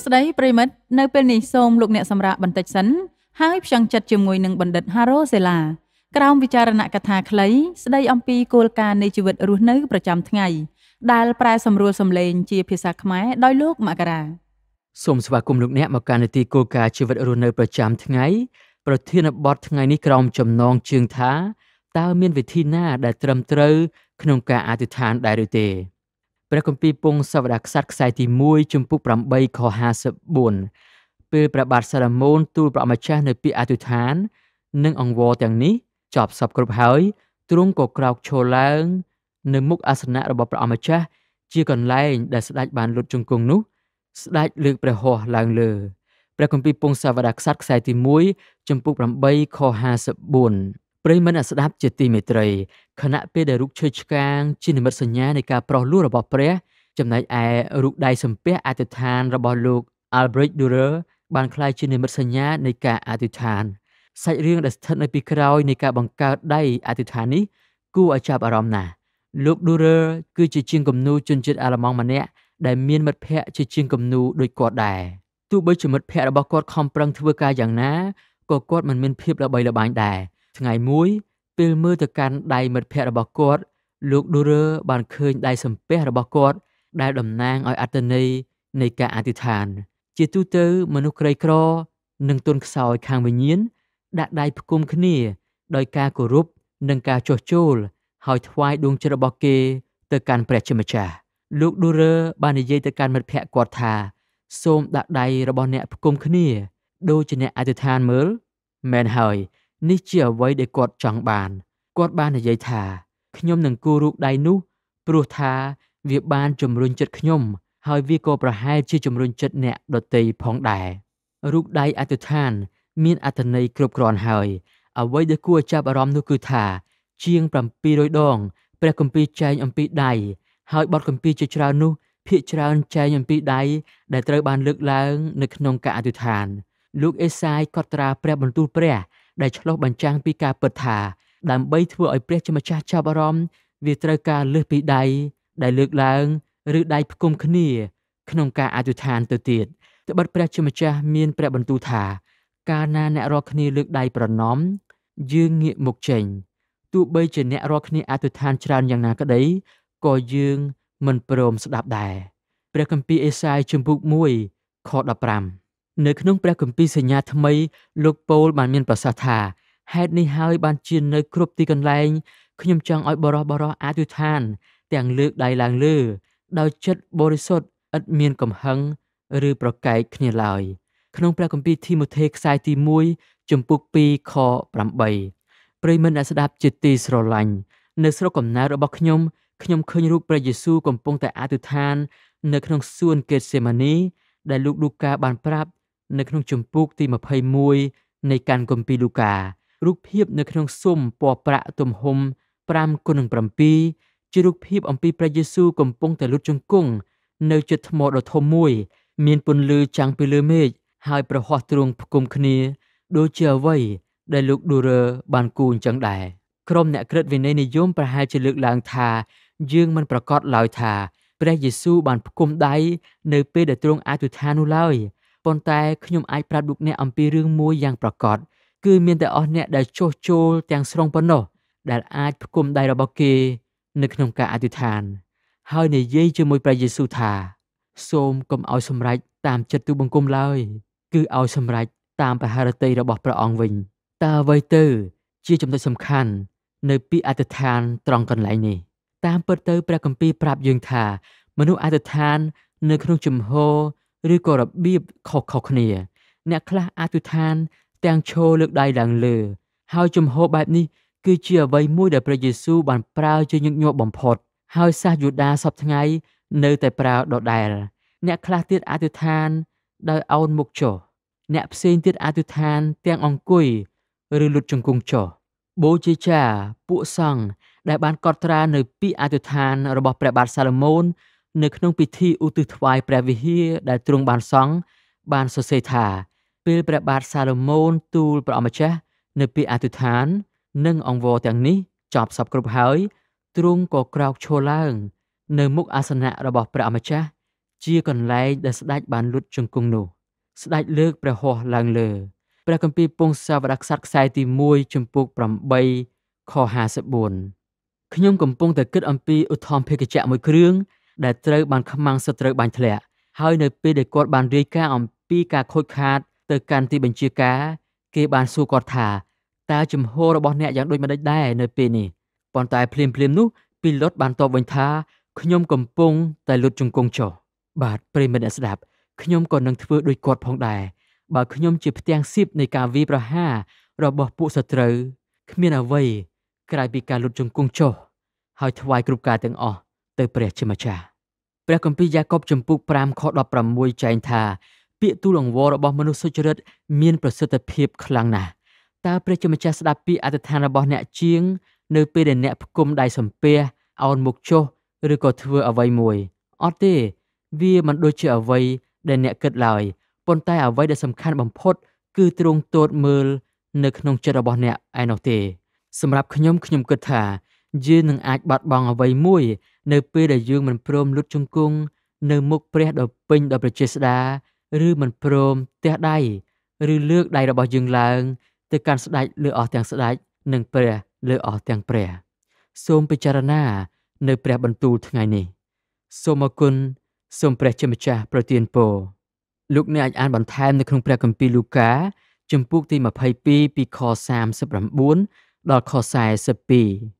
សួស្តីប្រិមិត្តនៅពេលនេះសូមលោកអ្នកសម្រាប់បន្តិចសិន ហើយផ្ចង់ចិត្តជាមួយនឹងបណ្ឌិត Haro Sela ក្រោមវិចារណកថាខ្លី ស្ដីអំពីគោលការណ៍នៃជីវិត រស់នៅប្រចាំថ្ងៃ ដែលប្រែសម្រួលសម្លេងជាភាសាខ្មែរដោយលោកមករាសូមស្វាគមន៍លោកអ្នកមកកាន់នីតិគោលការណ៍ជីវិតរស់នៅ ប្រចាំថ្ងៃ ប្រធានបទថ្ងៃនេះក្រោមចំណងជើងថាតើមានវិធីណាដែលត្រឹមត្រូវក្នុងការអធិដ្ឋានដែរឬទេព្រះគម្ពីរពង្សសវតាខ្សត្រខ្សែទី1ជំពូក8ខ54ពេលព្រះបាទសារ៉ាមូនទូលព្រះអម្ចាស់នៅពាក្យអធិដ្ឋាន និងអង្វរទាំងនេះចប់សពគ្រប់ហើយ ទ្រង់ក៏ក្រោកឈរឡើង នៅមុខអាសនៈរបស់ព្រះអម្ចាស់ជាកន្លែងដែលស្ដេចបានលុតជង្គង់នោះស្ដេចលើកព្រះហស្ថឡើងលើព្រះគម្ពីរពង្សសវតាខ្សត្រខ្សែទី1ចំពុក8ខ54ប្រិមិត្តអ្នកស្ដាប់ជាទីមេត្រីខណៈពេលដែលរូបឈើឆ្កាងជានិមិត្តសញ្ញានៃការប្រោះលួសរបស់ព្រះ ចំណែកឯរូបដៃសំពះអធិដ្ឋានរបស់លោក Albrecht Dürer បានក្លាយជានិមិត្តសញ្ញានៃការអធិដ្ឋានសាច់រឿងដែលស្ថិតនៅពីក្រោយនៃការបង្កើតដៃអធិដ្ឋាននេះគួរឲ្យចាប់អារម្មណ៍ណាស់លោក Dürer គឺជាជាងគំនូរជនជាតិអាល្លឺម៉ង់ម្នាក់ដែលមានមិត្តភ័ក្តិជាជាងគំនូរដូចគាត់ដែរទោះបីជាមិត្តភ័ក្តិរបស់គាត់ខំប្រឹងធ្វើការយ៉ាងណាក៏គាត់មិនមានភាពល្បីល្បាញដែរថ្ងៃមួយពេលមើលទៅកាន់ដៃមិត្តភ័ក្តិរបស់គាត់លោកឌូរ៉ឺបានឃើញដៃសំពះរបស់គាត់ដែលតំណាងឲ្យអត្តន័យនៃការអធិដ្ឋាន ជាទូទៅមនុស្សក្រីក្រ និងទុនខ្សោយខាងវិញ្ញាណដាក់ដៃផ្គុំគ្នា ដោយការគោរពនិងការចោះចូល ហើយថ្វាយដួងចិត្តរបស់គេទៅកាន់ព្រះជាម្ចាស់លោកឌូរ៉ឺបាននិយាយទៅកាន់មិត្តភ័ក្តិគាត់ថា សូមដាក់ដៃរបស់អ្នកផ្គុំគ្នា ដូចជាអ្នកអធិដ្ឋានមើលមែនហើយនេះជាអ្វីដែលគាត់ចង់បានគាត់បាននិយាយថាខ្ញុំនឹងគូររូបដៃនោះ ព្រោះថាវាបានជំរុញចិត្តខ្ញុំ ហើយវាក៏ប្រហែលជាជំរុញចិត្តអ្នកដតីផងដែររូបដៃអតិថាន មានអត្ថន័យគ្រប់គ្រាន់ហើយ អ្វីដែលគួរចាប់អារម្មណ៍នោះគឺថាជាង700ដង ព្រះគម្ពីរចែងអំពីដៃហើយបទគម្ពីរជាច្រើននោះភាកច្រើនចែងអំពីដៃដែលត្រូវបានលើកឡើងនៅក្នុងការអធិដ្ឋាន លោកអេសាយកត់ត្រាព្រះបន្ទូលព្រះដែលឆ្លុះបញ្ចាំងពីការពិតថាដើម្បីធ្វើឲ្យព្រះជាម្ចាស់ចាប់អារម្មណ៍វាត្រូវការលើសពីដៃដែលលើកឡើង ឬដៃផ្គុំគ្នា ក្នុងការអធិដ្ឋានទៅទៀតត្បិតព្រះជាម្ចាស់មានព្រះបន្ទូលថា កាលណាអ្នករាល់គ្នាលើកដៃប្រណម្យយើងងាកមុខចេញទោះបីជាអ្នករាល់គ្នាអធិដ្ឋានច្រើនយ៉ាងណាក្តីក៏យើងមិនព្រមស្ដាប់ដែរព្រះគម្ពីរអេសាយជំពូក1ខ15នៅក្នុងព្រះគម្ពីរសញ្ញាថ្មីលោកប៉ូលបានមានប្រសាសន៍ថាហេតុនេះហើយបានជានៅគ្រប់ទីកន្លែងខ្ញុំចង់ឲ្យបរោះបរោះអធិដ្ឋាន ទាំងលើកដៃឡើងលើដោយចិត្តបរិសុទ្ធឥតមានកំហឹងឬប្រកែកគ្នាឡើយក្នុង ព្រះគម្ពីរធីម៉ូថេខ្សែទី1ចំពុក2ខ8ប្រិយមិត្តអ្នកស្ដាប់ជាទីស្រឡាញ់នៅ ស្រុកកំណើតរបស់ខ្ញុំខ្ញុំឃើញរូបព្រះយេស៊ូវកំពុងតែអធិដ្ឋាន នៅក្នុងសួនកេតសេម៉ានីដែលលោកលូកាបានប្រាប់នៅក្នុងជំពូកទី21នៃកាន់គម្ពីរលូការូបភាពនៅក្នុងស៊ុមពណ៌ប្រាក់ទំហំ5គុណនឹង7ជារូបភាពអំពីព្រះយេស៊ូវកំពុងតែលុតជង្គង់នៅជិតថ្មដ៏ធំមួយ មានពន្លឺចាំងពីលើមេឃហើយប្រហោះទ្រង់ផ្គុំគ្នាដូចជាអ្វីដែលលោកឌូរ៉ឺបានគូអញ្ចឹងដែរក្រុមអ្នកក្រិតវិន័យនិយមប្រហែលជាលើកឡើងថា យើងមិនប្រកាសឡើយថាព្រះយេស៊ូវបានផ្គុំដៃនៅពេលដែលទ្រង់អាចទូថានោះឡើយប៉ុន្តែខ្ញុំអាចប្រាប់លោកអ្នកអំពីរឿងមួយយ៉ាងប្រកបគឺមានតែអស់អ្នកដែលចោះចូលទាំងស្រុងប៉ុណ្ណោះដែលអាចផ្គុំដៃរបស់គេ នៅក្នុងការអធិដ្ឋាន ហើយនិយាយជាមួយព្រះយេស៊ូវថា សូមកុំឲ្យសម្រេចតាមចិត្តទូបង្គំឡើយគឺឲ្យសម្រេចតាមព្រះハរតីរបស់ព្រះអង្គវិញ តើអ្វីទៅជាចំណុចសំខាន់នៅ ពីអធិដ្ឋានត្រង់កន្លែងនេះ តាមពិតទៅព្រះគម្ពីរប្រាប់យើងថាមនុស្សអធិដ្ឋាន នៅក្នុងជំហរឬក៏របៀបខុសៗគ្នា អ្នកខ្លះអាចទុឋាន ទាំងឈរលើកដៃឡើងលើហើយជំហរបែបនេះគឺជាអ្វីមួយដែលព្រះយេស៊ូវបានប្រើជាញឹកញាប់បំផុតហើយសាសយូដាសពថ្ងៃនៅតែប្រើដដែល អ្នកខ្លះទៀតអាចទុឋាន ដោយអោនមុខចុះ អ្នកផ្សេងទៀតអាចទុឋានទាំងអង្គុយឬលុតជង្គង់ចុះបូជាចាពួកសង្ឃដែលបានកត់ត្រានៅពាក្យអធិដ្ឋានរបស់ព្រះបាទសាឡូមោននៅក្នុងពិធីឧទ្ទិសថ្វាយព្រះវិហារដែលទ្រង់បានសង់បានសរសេរថាពេលព្រះបាទសាឡូមោនទូលព្រះអម្ចាស់នៅពាក្យអធិដ្ឋាននិងអង្វរទាំងនេះចប់សពគ្រប់ហើយ ទ្រង់ក៏ក្រោកឈរឡើង នៅមុខអាសនៈរបស់ព្រះអម្ចាស់ជាកន្លែងដែលស្ដេចបានលុតជង្គង់នោះ ស្ដេចលើកព្រះហស្ថឡើងលើព្រះគម្ពីរពងសាវរក្សត្រខ្សែទី1ចំពុក8ខ54ខ្ញុំកំពុងតែគិតអំពីឧទ្ធម្ភិកជៈមួយគ្រឿងដែលត្រូវបានខ្មាំងសត្រូវបាញ់ធ្លាក់ហើយនៅពេលដែលគាត់បានរាយការណ៍អំពីការខូចខាត ទៅកាន់ទីបញ្ជាការគេបានសួរគាត់ថាតើជំហររបស់អ្នកយ៉ាងដូចម្តេចដែរនៅពេលនេះប៉ុន្តែភ្លាមភ្លាមនោះពីលុតបានតបវិញថាខ្ញុំកំពុង តែលុតជង្គង់ចុះបាទប្រិមិត្តអ្នកស្ដាប់ខ្ញុំក៏នឹងធ្វើដូចគាត់ផងដែរបើខ្ញុំ ជាផ្ទាំងសៀបនៃការវាយប្រហាររបស់ពួកសត្រូវ គ្មានអ្វីក្រៅពីការលុតជង្គង់ចុះហើយថ្វាយគ្រប់ការទាំងអស់ទៅព្រះជាម្ចាស់ព្រះគម្ពីរយ៉ាកុបជំពូក5ខ16ចែងថាពាក្យទូលអង្វររបស់មនុស្សសុចរិត មានប្រសិទ្ធភាពខ្លាំងណាស់តើព្រះជាម្ចាស់ស្ដាប់ពាក្យអធិដ្ឋានរបស់អ្នកជាងនៅពេលដែលអ្នកផ្គុំដៃសំពះអោនមុខចុះឬក៏ធ្វើអ្វីមួយអត់ទេ វាមិនដូចជាអ្វីដែលអ្នកគិតឡើយប៉ុន្តែអ្វីដែលសំខាន់បំផុតគឺទ្រង់ទតមើលនៅក្នុងចិត្តរបស់អ្នកឯនោះទេ សម្រាប់ខ្ញុំខ្ញុំគិតថាយើងនឹងអាចបាត់បង់អ្វីមួយនៅពេលដែលយើងមិនព្រមលុតជង្គង់នៅមុខព្រះដ៏ពេញដោយប្រជាស្ដាឬមិនព្រមទះដៃឬលើកដៃរបស់យើងឡើងទៅកាន់ស្ដេចលើអស់ទាំងស្ដេចនិងព្រះលើអស់ទាំងព្រះ សូមពិចារណានៅព្រះបន្ទូលថ្ងៃនេះ សូមអគុណសូមព្រះជាម្ចាស់ប្រទានពរលោកអ្នកអាចអានបន្ថែមនៅក្នុងព្រះគម្ពីរលូកាជំពូកទី22ពីខ39ដល់ខ42